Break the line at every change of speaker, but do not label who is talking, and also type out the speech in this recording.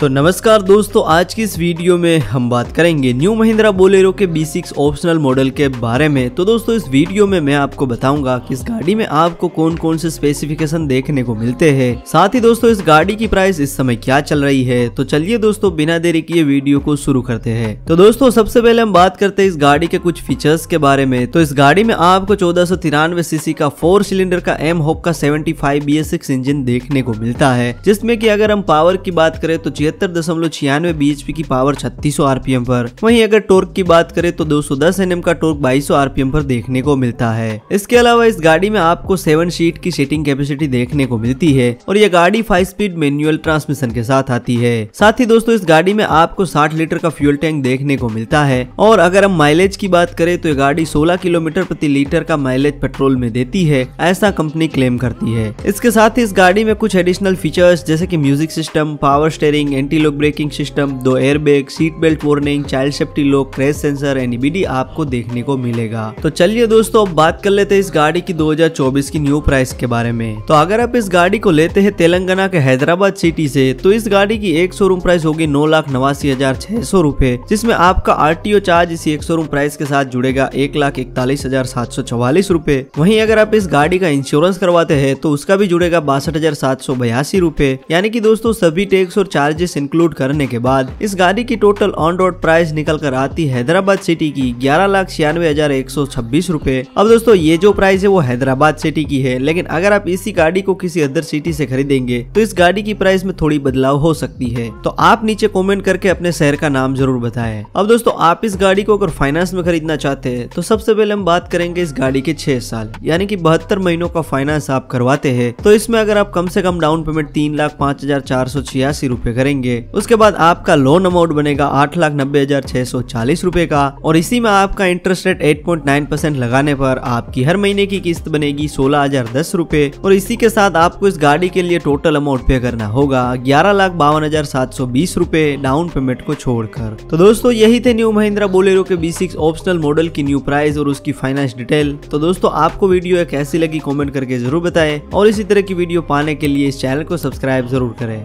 तो नमस्कार दोस्तों आज की इस वीडियो में हम बात करेंगे न्यू महिंद्रा बोलेरो के B6 ऑप्शनल मॉडल के बारे में तो दोस्तों इस वीडियो में मैं आपको बताऊंगा कि इस गाड़ी में आपको कौन कौन से स्पेसिफिकेशन देखने को मिलते हैं साथ ही दोस्तों इस गाड़ी की प्राइस इस समय क्या चल रही है तो चलिए दोस्तों बिना देरी किए वीडियो को शुरू करते हैं तो दोस्तों सबसे पहले हम बात करते हैं इस गाड़ी के कुछ फीचर्स के बारे में तो इस गाड़ी में आपको चौदह सीसी का फोर सिलेंडर का एम होप का सेवेंटी फाइव इंजन देखने को मिलता है जिसमे की अगर हम पावर की बात करें तो तिहत्तर दशमलव छियानवे बीएचपी की पावर 3600 आरपीएम पर वहीं अगर टोर्क की बात करें तो 210 एनएम का टोर्क 2200 आरपीएम पर देखने को मिलता है इसके अलावा इस गाड़ी में आपको सेवन सीट की सीटिंग कैपेसिटी देखने को मिलती है और यह गाड़ी फाइव स्पीड मेन्यूअल ट्रांसमिशन के साथ आती है साथ ही दोस्तों इस गाड़ी में आपको साठ लीटर का फ्यूल टैंक देखने को मिलता है और अगर हम माइलेज की बात करें तो ये गाड़ी सोलह किलोमीटर प्रति लीटर का माइलेज पेट्रोल में देती है ऐसा कंपनी क्लेम करती है इसके साथ ही इस गाड़ी में कुछ एडिशनल फीचर्स जैसे कि music system power steering anti lock braking system दो airbag seat belt warning child safety lock crash sensor NBD आपको देखने को मिलेगा तो चलिए दोस्तों अब बात कर लेते हैं इस गाड़ी की 2024 की न्यू प्राइस के बारे में तो अगर आप इस गाड़ी को लेते हैं तेलंगाना के हैदराबाद सिटी से तो इस गाड़ी की एक शोरूम प्राइस होगी नौ लाख नवासी हजार छह सौ रूपए जिसमे आपका ओ चार्ज इसी एक शोरूम प्राइस के साथ जुड़ेगा एक लाख इकतालीस हजार सात सौ चौवालीस रूपए वही अगर आप इस गाड़ी का इंश्योरेंस करवाते हैं तो उसका भी जुड़ेगा बासठ हजार सात सौ बयासी रूपए यानी की दोस्तों सभी टैक्स और चार्ज चार्जेस इंक्लूड करने के बाद इस गाड़ी की टोटल ऑन रोड प्राइस निकल कर आती हैदराबाद सिटी की ग्यारह लाख छियानवे हजार एक सौ छब्बीस रूपए अब दोस्तों ये जो प्राइस है वो हैदराबाद सिटी की है लेकिन अगर आप इसी गाड़ी को किसी अदर सिटी से खरीदेंगे तो इस गाड़ी की प्राइस में थोड़ी बदलाव हो सकती है तो आप नीचे कॉमेंट करके अपने शहर का नाम जरूर बताए अब दोस्तों आप इस गाड़ी को अगर फाइनेंस में खरीदना चाहते है तो सबसे पहले हम बात करेंगे इस गाड़ी के छह साल यानी की बहत्तर महीनों का फाइनेंस आप करवाते हैं तो इसमें अगर आप कम से कम डाउन पेमेंट तीन लाख पाँच हजार चार सौ छियासी रूपए करें करेंगे उसके बाद आपका लोन अमाउंट बनेगा आठ लाख नब्बे हजार छह सौ चालीस रूपए का और इसी में आपका interest rate eight point nine percent लगाने पर आपकी हर महीने की किस्त बनेगी सोलह हजार दस रूपए और इसी के साथ आपको इस गाड़ी के लिए टोटल अमाउंट पे करना होगा ग्यारह लाख बावन हजार सात सौ बीस रूपए डाउन पेमेंट को छोड़कर तो दोस्तों यही थे न्यू महिंद्रा बोलेरो के बी सिक्स ऑप्शनल मॉडल की न्यू प्राइस और उसकी फाइनेंस डिटेल तो दोस्तों आपको वीडियो कैसी लगी कॉमेंट करके जरूर बताए और इसी तरह की वीडियो पाने के लिए इस चैनल को सब्सक्राइब जरूर करें